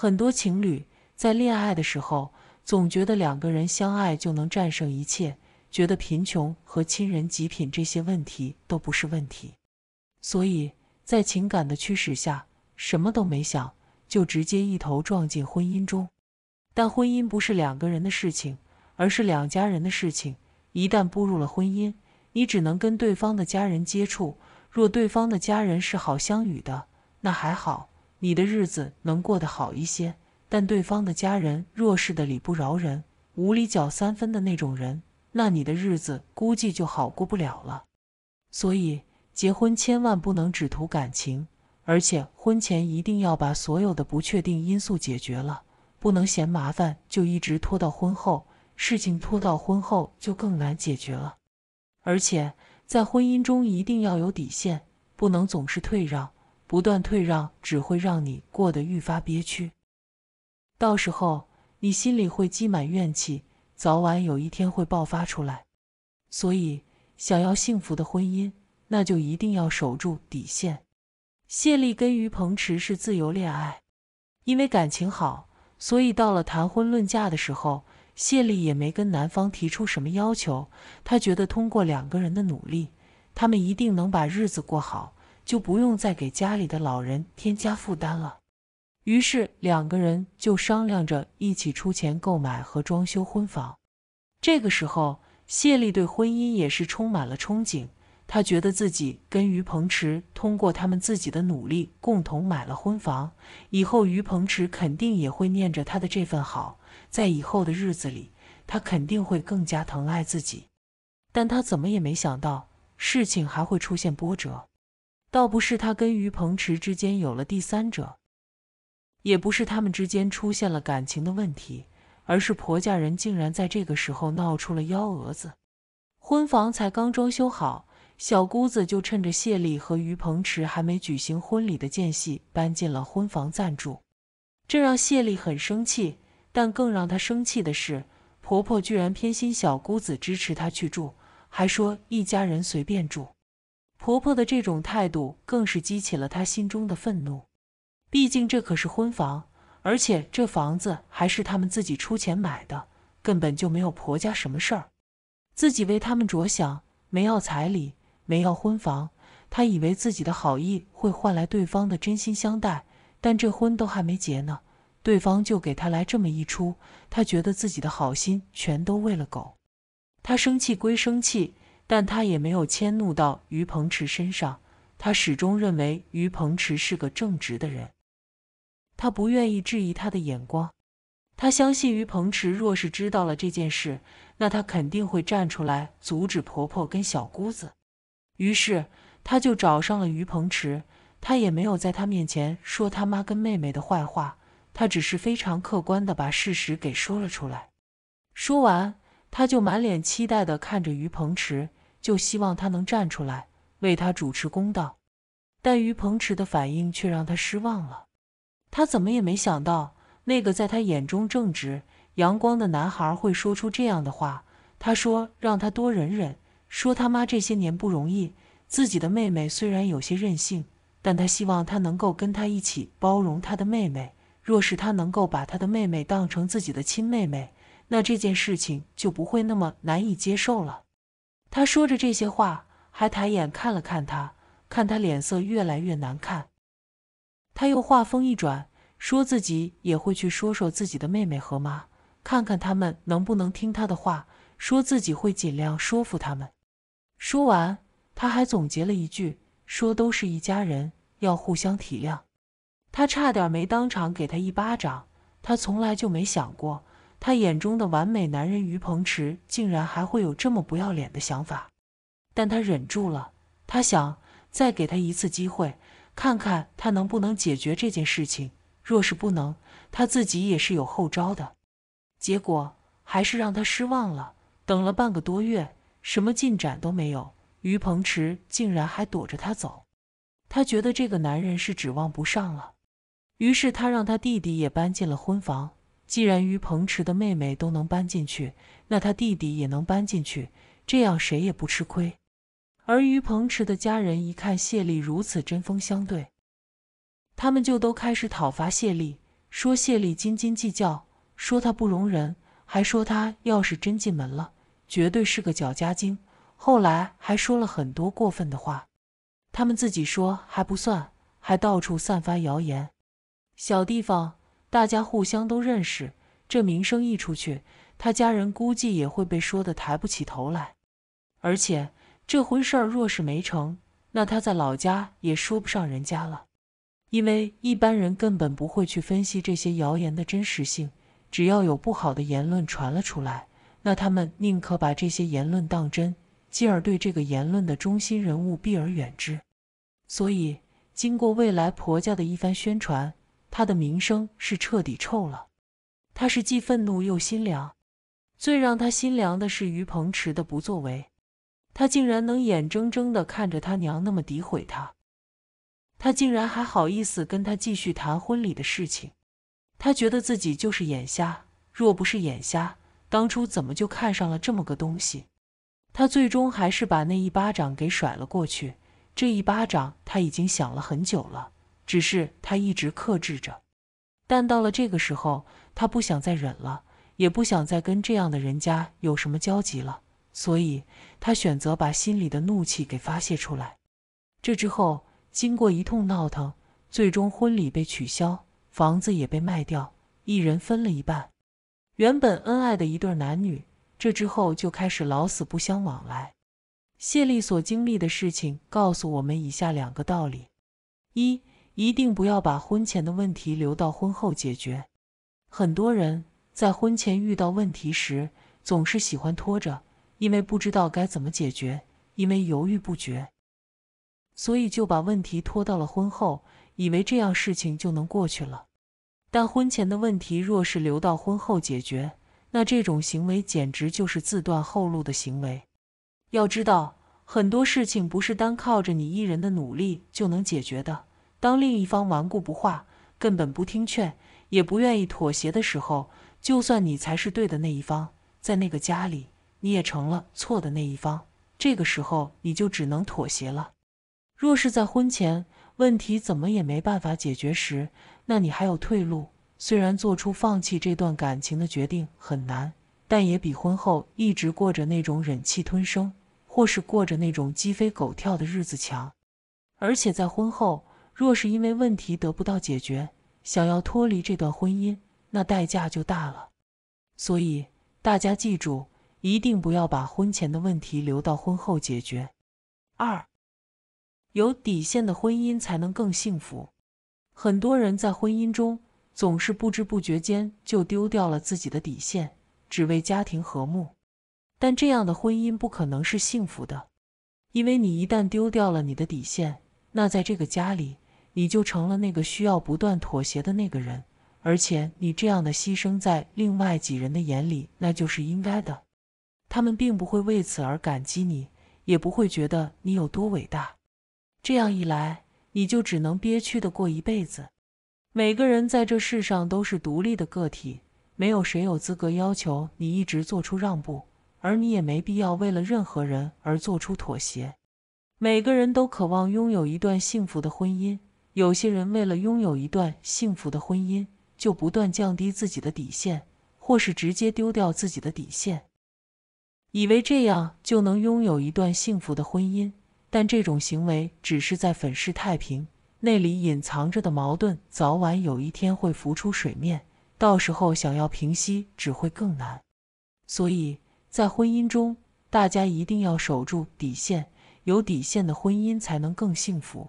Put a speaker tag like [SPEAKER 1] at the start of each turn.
[SPEAKER 1] 很多情侣在恋爱的时候，总觉得两个人相爱就能战胜一切，觉得贫穷和亲人极品这些问题都不是问题，所以在情感的驱使下，什么都没想，就直接一头撞进婚姻中。但婚姻不是两个人的事情，而是两家人的事情。一旦步入了婚姻，你只能跟对方的家人接触。若对方的家人是好相与的，那还好。你的日子能过得好一些，但对方的家人弱势的理不饶人、无理搅三分的那种人，那你的日子估计就好过不了了。所以结婚千万不能只图感情，而且婚前一定要把所有的不确定因素解决了，不能嫌麻烦就一直拖到婚后。事情拖到婚后就更难解决了。而且在婚姻中一定要有底线，不能总是退让。不断退让只会让你过得愈发憋屈，到时候你心里会积满怨气，早晚有一天会爆发出来。所以，想要幸福的婚姻，那就一定要守住底线。谢丽跟于鹏驰是自由恋爱，因为感情好，所以到了谈婚论嫁的时候，谢丽也没跟男方提出什么要求。她觉得通过两个人的努力，他们一定能把日子过好。就不用再给家里的老人添加负担了。于是两个人就商量着一起出钱购买和装修婚房。这个时候，谢丽对婚姻也是充满了憧憬。她觉得自己跟于鹏池通过他们自己的努力共同买了婚房，以后于鹏池肯定也会念着她的这份好，在以后的日子里，他肯定会更加疼爱自己。但她怎么也没想到，事情还会出现波折。倒不是她跟于鹏池之间有了第三者，也不是他们之间出现了感情的问题，而是婆家人竟然在这个时候闹出了幺蛾子。婚房才刚装修好，小姑子就趁着谢丽和于鹏池还没举行婚礼的间隙搬进了婚房暂住，这让谢丽很生气。但更让她生气的是，婆婆居然偏心小姑子，支持她去住，还说一家人随便住。婆婆的这种态度更是激起了她心中的愤怒。毕竟这可是婚房，而且这房子还是他们自己出钱买的，根本就没有婆家什么事儿。自己为他们着想，没要彩礼，没要婚房，她以为自己的好意会换来对方的真心相待，但这婚都还没结呢，对方就给她来这么一出，她觉得自己的好心全都喂了狗。她生气归生气。但他也没有迁怒到于鹏池身上，他始终认为于鹏池是个正直的人，他不愿意质疑他的眼光，他相信于鹏池若是知道了这件事，那他肯定会站出来阻止婆婆跟小姑子。于是他就找上了于鹏池，他也没有在他面前说他妈跟妹妹的坏话，他只是非常客观的把事实给说了出来。说完，他就满脸期待的看着于鹏池。就希望他能站出来为他主持公道，但于鹏池的反应却让他失望了。他怎么也没想到，那个在他眼中正直、阳光的男孩会说出这样的话。他说：“让他多忍忍，说他妈这些年不容易。自己的妹妹虽然有些任性，但他希望他能够跟他一起包容他的妹妹。若是他能够把他的妹妹当成自己的亲妹妹，那这件事情就不会那么难以接受了。”他说着这些话，还抬眼看了看他，看他脸色越来越难看。他又话锋一转，说自己也会去说说自己的妹妹和妈，看看他们能不能听他的话，说自己会尽量说服他们。说完，他还总结了一句，说都是一家人，要互相体谅。他差点没当场给他一巴掌。他从来就没想过。他眼中的完美男人于鹏池竟然还会有这么不要脸的想法，但他忍住了。他想再给他一次机会，看看他能不能解决这件事情。若是不能，他自己也是有后招的。结果还是让他失望了。等了半个多月，什么进展都没有。于鹏池竟然还躲着他走。他觉得这个男人是指望不上了。于是他让他弟弟也搬进了婚房。既然于鹏池的妹妹都能搬进去，那他弟弟也能搬进去，这样谁也不吃亏。而于鹏池的家人一看谢丽如此针锋相对，他们就都开始讨伐谢丽，说谢丽斤斤计较，说他不容人，还说他要是真进门了，绝对是个搅家精。后来还说了很多过分的话，他们自己说还不算，还到处散发谣言，小地方。大家互相都认识，这名声一出去，他家人估计也会被说得抬不起头来。而且这回事儿若是没成，那他在老家也说不上人家了。因为一般人根本不会去分析这些谣言的真实性，只要有不好的言论传了出来，那他们宁可把这些言论当真，继而对这个言论的中心人物避而远之。所以，经过未来婆家的一番宣传。他的名声是彻底臭了。他是既愤怒又心凉。最让他心凉的是于鹏池的不作为。他竟然能眼睁睁地看着他娘那么诋毁他，他竟然还好意思跟他继续谈婚礼的事情。他觉得自己就是眼瞎，若不是眼瞎，当初怎么就看上了这么个东西？他最终还是把那一巴掌给甩了过去。这一巴掌他已经想了很久了。只是他一直克制着，但到了这个时候，他不想再忍了，也不想再跟这样的人家有什么交集了，所以他选择把心里的怒气给发泄出来。这之后，经过一通闹腾，最终婚礼被取消，房子也被卖掉，一人分了一半。原本恩爱的一对男女，这之后就开始老死不相往来。谢丽所经历的事情告诉我们以下两个道理：一。一定不要把婚前的问题留到婚后解决。很多人在婚前遇到问题时，总是喜欢拖着，因为不知道该怎么解决，因为犹豫不决，所以就把问题拖到了婚后，以为这样事情就能过去了。但婚前的问题若是留到婚后解决，那这种行为简直就是自断后路的行为。要知道，很多事情不是单靠着你一人的努力就能解决的。当另一方顽固不化，根本不听劝，也不愿意妥协的时候，就算你才是对的那一方，在那个家里，你也成了错的那一方。这个时候，你就只能妥协了。若是在婚前问题怎么也没办法解决时，那你还有退路。虽然做出放弃这段感情的决定很难，但也比婚后一直过着那种忍气吞声，或是过着那种鸡飞狗跳的日子强。而且在婚后，若是因为问题得不到解决，想要脱离这段婚姻，那代价就大了。所以大家记住，一定不要把婚前的问题留到婚后解决。二，有底线的婚姻才能更幸福。很多人在婚姻中，总是不知不觉间就丢掉了自己的底线，只为家庭和睦，但这样的婚姻不可能是幸福的，因为你一旦丢掉了你的底线，那在这个家里。你就成了那个需要不断妥协的那个人，而且你这样的牺牲在另外几人的眼里，那就是应该的。他们并不会为此而感激你，也不会觉得你有多伟大。这样一来，你就只能憋屈的过一辈子。每个人在这世上都是独立的个体，没有谁有资格要求你一直做出让步，而你也没必要为了任何人而做出妥协。每个人都渴望拥有一段幸福的婚姻。有些人为了拥有一段幸福的婚姻，就不断降低自己的底线，或是直接丢掉自己的底线，以为这样就能拥有一段幸福的婚姻。但这种行为只是在粉饰太平，那里隐藏着的矛盾，早晚有一天会浮出水面。到时候想要平息，只会更难。所以在婚姻中，大家一定要守住底线，有底线的婚姻才能更幸福。